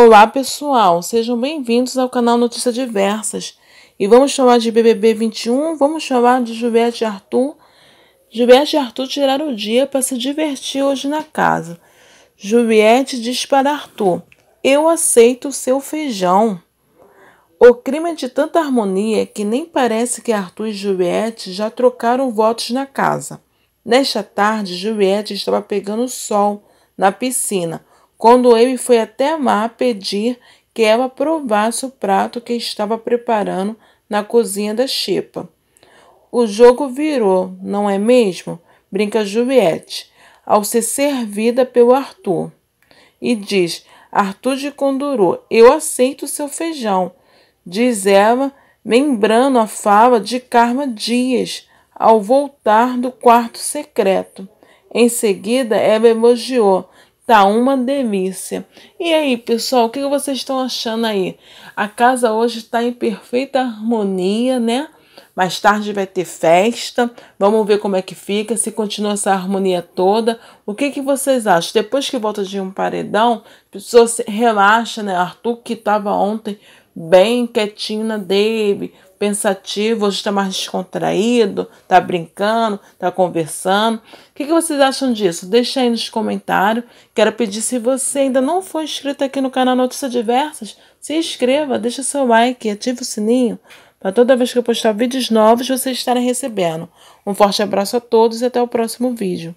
Olá pessoal, sejam bem-vindos ao canal Notícias Diversas. E vamos falar de BBB 21, vamos falar de Gilberto e Arthur. Juliette e Arthur tiraram o dia para se divertir hoje na casa. Juliette diz para Arthur: Eu aceito o seu feijão. O clima é de tanta harmonia que nem parece que Arthur e Juliette já trocaram votos na casa. Nesta tarde, Juliette estava pegando sol na piscina quando ele foi até lá pedir que ela provasse o prato que estava preparando na cozinha da Chipa. O jogo virou, não é mesmo? Brinca Juliette, ao ser servida pelo Arthur. E diz: Arthur de Conduru, eu aceito seu feijão. Diz ela, lembrando a fala de Karma Dias ao voltar do quarto secreto. Em seguida, ela elogiou Tá uma delícia. E aí, pessoal, o que vocês estão achando aí? A casa hoje está em perfeita harmonia, né? Mais tarde vai ter festa. Vamos ver como é que fica, se continua essa harmonia toda. O que, que vocês acham? Depois que volta de um paredão, a pessoa se relaxa, né? Arthur, que estava ontem bem quietinho na dele, pensativo, hoje está mais descontraído, está brincando, está conversando. O que, que, vocês acham disso? Deixa aí nos comentários. Quero pedir se você ainda não foi inscrito aqui no canal Notícias Diversas, se inscreva, deixa seu like, ative o sininho para toda vez que eu postar vídeos novos vocês estarem recebendo. Um forte abraço a todos e até o próximo vídeo.